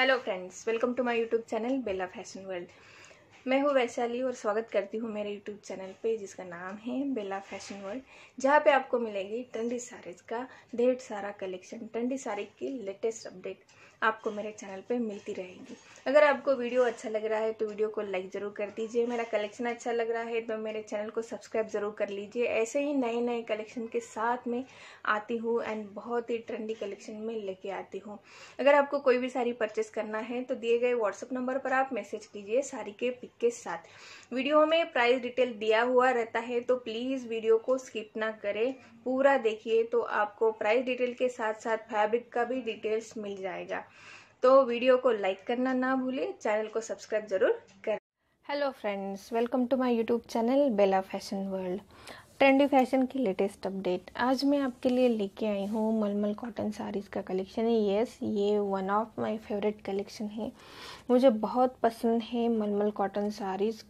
Hello friends, welcome to my YouTube channel Bella Fashion World. मैं हूँ वैशाली और स्वागत करती हूँ मेरे यूट्यूब चैनल पे जिसका नाम है बेला फैशन वर्ल्ड जहाँ पे आपको मिलेगी ट्रेंडी साड़ीज़ का ढेर सारा कलेक्शन ट्रेंडी साड़ी की लेटेस्ट अपडेट आपको मेरे चैनल पे मिलती रहेगी अगर आपको वीडियो अच्छा लग रहा है तो वीडियो को लाइक ज़रूर कर दीजिए मेरा कलेक्शन अच्छा लग रहा है तो मेरे चैनल को सब्सक्राइब ज़रूर कर लीजिए ऐसे ही नए नए कलेक्शन के साथ में आती हूँ एंड बहुत ही ट्रेंडी कलेक्शन में लेके आती हूँ अगर आपको कोई भी साड़ी परचेस करना है तो दिए गए व्हाट्सअप नंबर पर आप मैसेज कीजिए साड़ी के पिक लिंक के साथ वीडियो में प्राइस डिटेल दिया हुआ रहता है तो प्लीज़ वीडियो को स्किप ना करें पूरा देखिए तो आपको प्राइस डिटेल के साथ साथ फैब्रिक का भी डिटेल्स मिल जाएगा तो वीडियो को लाइक करना ना भूलें चैनल को सब्सक्राइब जरूर करें hello friends welcome to my YouTube channel Bela fashion world trendy fashion की लेटेस्ट अपडेट आज मैं आपके लिए लेके आई हूँ मलमल कॉटन साड़ीज़ का कलेक्शन है येस ये one of my favourite collection है मुझे बहुत पसंद है मलमल कॉटन साड़ीज़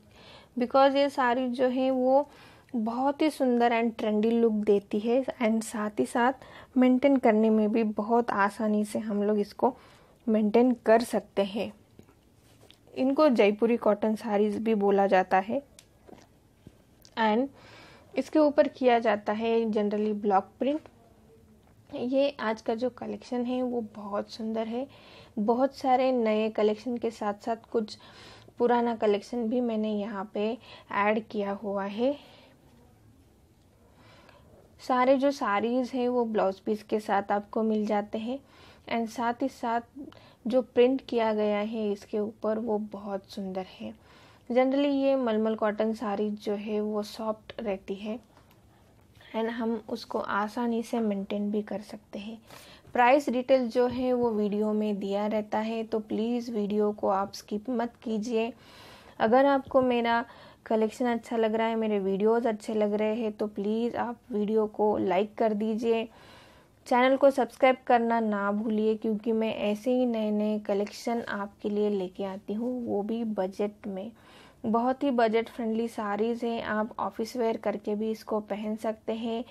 बिकॉज़ ये साड़ी जो है वो बहुत ही सुंदर एंड ट्रेंडी लुक देती है एंड साथ ही साथ मेंटेन करने में भी बहुत आसानी से हम लोग इसको मेंटेन कर सकते हैं इनको जयपुरी कॉटन साड़ीज़ भी बोला जाता है एंड इसके ऊपर किया जाता है जनरली ब्लॉक प्रिंट ये आज का जो कलेक्शन है वो बहुत सुंदर है बहुत सारे नए कलेक्शन के साथ साथ कुछ पुराना कलेक्शन भी मैंने यहाँ पे ऐड किया हुआ है सारे जो साड़ीज़ हैं वो ब्लाउज पीस के साथ आपको मिल जाते हैं एंड साथ ही साथ जो प्रिंट किया गया है इसके ऊपर वो बहुत सुंदर है जनरली ये मलमल कॉटन साड़ी जो है वो सॉफ्ट रहती है एंड हम उसको आसानी से मेंटेन भी कर सकते हैं प्राइस डिटेल जो है वो वीडियो में दिया रहता है तो प्लीज़ वीडियो को आप स्किप मत कीजिए अगर आपको मेरा कलेक्शन अच्छा लग रहा है मेरे वीडियोस अच्छे लग रहे हैं तो प्लीज़ आप वीडियो को लाइक कर दीजिए चैनल को सब्सक्राइब करना ना भूलिए क्योंकि मैं ऐसे ही नए नए कलेक्शन आपके लिए लेके आती हूँ वो भी बजट में बहुत ही बजट फ्रेंडली साड़ीज़ हैं आप ऑफिस वेयर करके भी इसको पहन सकते हैं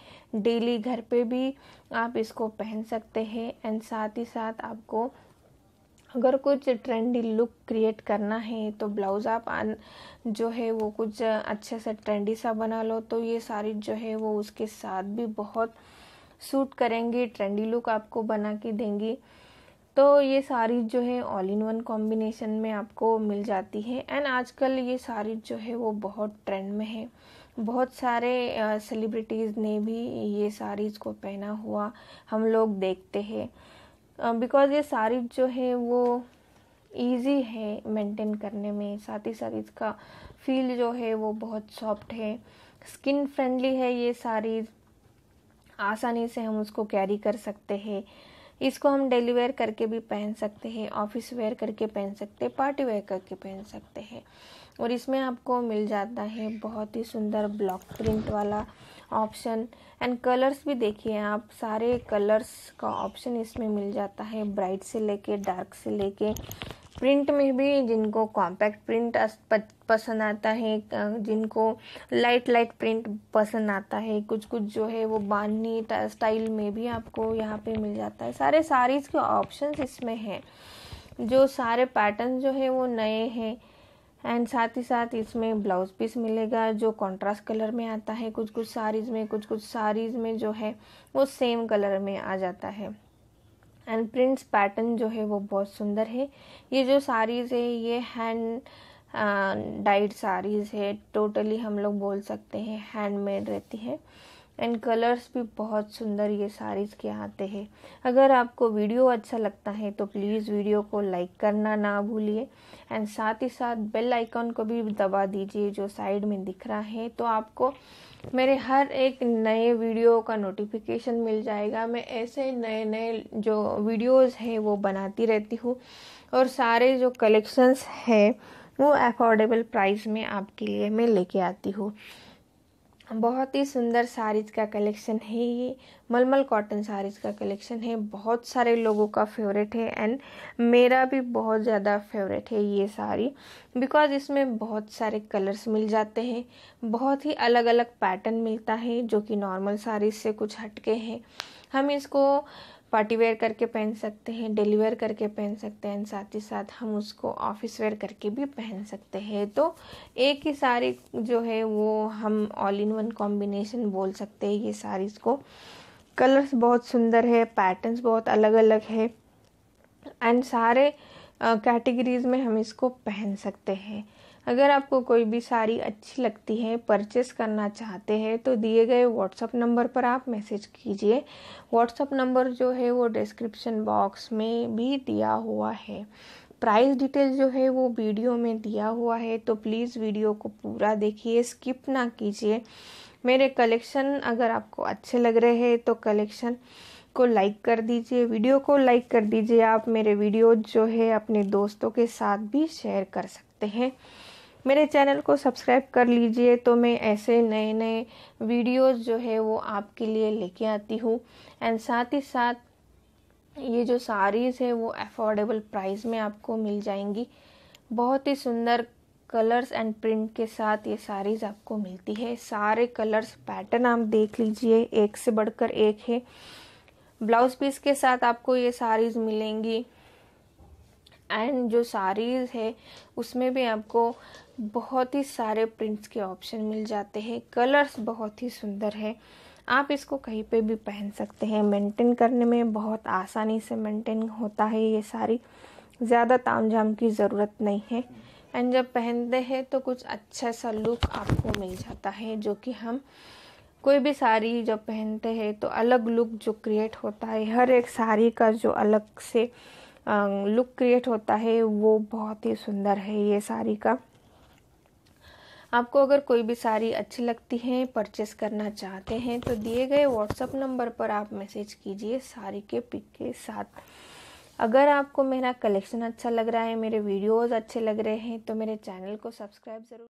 डेली घर पे भी आप इसको पहन सकते हैं एंड साथ ही साथ आपको अगर कुछ ट्रेंडी लुक क्रिएट करना है तो ब्लाउज़ आप जो है वो कुछ अच्छे से ट्रेंडी सा बना लो तो ये साड़ी जो है वो उसके साथ भी बहुत सूट करेंगी ट्रेंडी लुक आपको बना के देंगी तो ये सारी जो है ऑल इन वन कॉम्बिनेशन में आपको मिल जाती है एंड आजकल ये सारी जो है वो बहुत ट्रेंड में है बहुत सारे सेलिब्रिटीज़ ने भी ये साड़ीज़ को पहना हुआ हम लोग देखते हैं बिकॉज़ ये साड़ी जो है वो इजी है मेंटेन करने में साथ ही साथ इसका फील जो है वो बहुत सॉफ्ट है स्किन फ्रेंडली है ये साड़ीज़ आसानी से हम उसको कैरी कर सकते हैं इसको हम डेली वेयर करके भी पहन सकते हैं ऑफिस वेयर करके पहन सकते हैं पार्टी वेयर करके पहन सकते हैं और इसमें आपको मिल जाता है बहुत ही सुंदर ब्लॉक प्रिंट वाला ऑप्शन एंड कलर्स भी देखिए आप सारे कलर्स का ऑप्शन इसमें मिल जाता है ब्राइट से लेके डार्क से लेके प्रिंट में भी जिनको कॉम्पैक्ट प्रिंट पसंद आता है जिनको लाइट लाइट प्रिंट पसंद आता है कुछ कुछ जो है वो बाननी स्टाइल में भी आपको यहाँ पे मिल जाता है सारे सारीज़ के ऑप्शंस इसमें हैं जो सारे पैटर्न जो है वो नए हैं एंड साथ ही साथ इसमें ब्लाउज पीस मिलेगा जो कंट्रास्ट कलर में आता है कुछ कुछ साड़ीज़ में कुछ कुछ साड़ीज़ में जो है वो सेम कलर में आ जाता है एंड प्रिंट्स पैटर्न जो है वो बहुत सुंदर है ये जो साड़ीज़ है ये हैंड डाइड साड़ीज़ है टोटली हम लोग बोल सकते हैं हैंडमेड रहती है एंड कलर्स भी बहुत सुंदर ये साड़ीज़ के आते हैं अगर आपको वीडियो अच्छा लगता है तो प्लीज़ वीडियो को लाइक करना ना भूलिए एंड साथ ही साथ बेल आइकॉन को भी दबा दीजिए जो साइड में दिख रहा है तो आपको मेरे हर एक नए वीडियो का नोटिफिकेशन मिल जाएगा मैं ऐसे नए नए जो वीडियोस हैं वो बनाती रहती हूँ और सारे जो कलेक्शंस हैं वो अफोर्डेबल प्राइस में आपके लिए मैं लेके आती हूँ बहुत ही सुंदर साड़ीज़ का कलेक्शन है ये मलमल कॉटन साड़ीज़ का कलेक्शन है बहुत सारे लोगों का फेवरेट है एंड मेरा भी बहुत ज़्यादा फेवरेट है ये साड़ी बिकॉज़ इसमें बहुत सारे कलर्स मिल जाते हैं बहुत ही अलग अलग पैटर्न मिलता है जो कि नॉर्मल साड़ीज़ से कुछ हटके हैं हम इसको पार्टी वेयर करके पहन सकते हैं डेली वेयर करके पहन सकते हैं साथ ही साथ हम उसको ऑफिस वेयर करके भी पहन सकते हैं तो एक ही साड़ी जो है वो हम ऑल इन वन कॉम्बिनेशन बोल सकते हैं ये साड़ीज़ को कलर्स बहुत सुंदर है पैटर्न्स बहुत अलग अलग है एंड सारे कैटेगरीज में हम इसको पहन सकते हैं अगर आपको कोई भी साड़ी अच्छी लगती है परचेस करना चाहते हैं तो दिए गए व्हाट्सअप नंबर पर आप मैसेज कीजिए व्हाट्सअप नंबर जो है वो डिस्क्रिप्शन बॉक्स में भी दिया हुआ है प्राइस डिटेल जो है वो वीडियो में दिया हुआ है तो प्लीज़ वीडियो को पूरा देखिए स्किप ना कीजिए मेरे कलेक्शन अगर आपको अच्छे लग रहे हैं तो कलेक्शन को लाइक कर दीजिए वीडियो को लाइक कर दीजिए आप मेरे वीडियो जो है अपने दोस्तों के साथ भी शेयर कर सकते हैं मेरे चैनल को सब्सक्राइब कर लीजिए तो मैं ऐसे नए नए वीडियोस जो है वो आपके लिए लेके आती हूँ एंड साथ ही साथ ये जो साड़ीज़ है वो अफोर्डेबल प्राइस में आपको मिल जाएंगी बहुत ही सुंदर कलर्स एंड प्रिंट के साथ ये साड़ीज़ आपको मिलती है सारे कलर्स पैटर्न आप देख लीजिए एक से बढ़कर एक है ब्लाउज पीस के साथ आपको ये साड़ीज़ मिलेंगी एंड जो साड़ीज़ है उसमें भी आपको बहुत ही सारे प्रिंट्स के ऑप्शन मिल जाते हैं कलर्स बहुत ही सुंदर है आप इसको कहीं पे भी पहन सकते हैं मेंटेन करने में बहुत आसानी से मेंटेन होता है ये साड़ी ज़्यादा ताम झाम की ज़रूरत नहीं है एंड जब पहनते हैं तो कुछ अच्छा सा लुक आपको मिल जाता है जो कि हम कोई भी साड़ी जब पहनते हैं तो अलग लुक जो क्रिएट होता है हर एक साड़ी का जो अलग से लुक क्रिएट होता है वो बहुत ही सुंदर है ये साड़ी का आपको अगर कोई भी साड़ी अच्छी लगती है परचेस करना चाहते हैं तो दिए गए व्हाट्सअप नंबर पर आप मैसेज कीजिए साड़ी के पिक के साथ अगर आपको मेरा कलेक्शन अच्छा लग रहा है मेरे वीडियोस अच्छे लग रहे हैं तो मेरे चैनल को सब्सक्राइब ज़रूर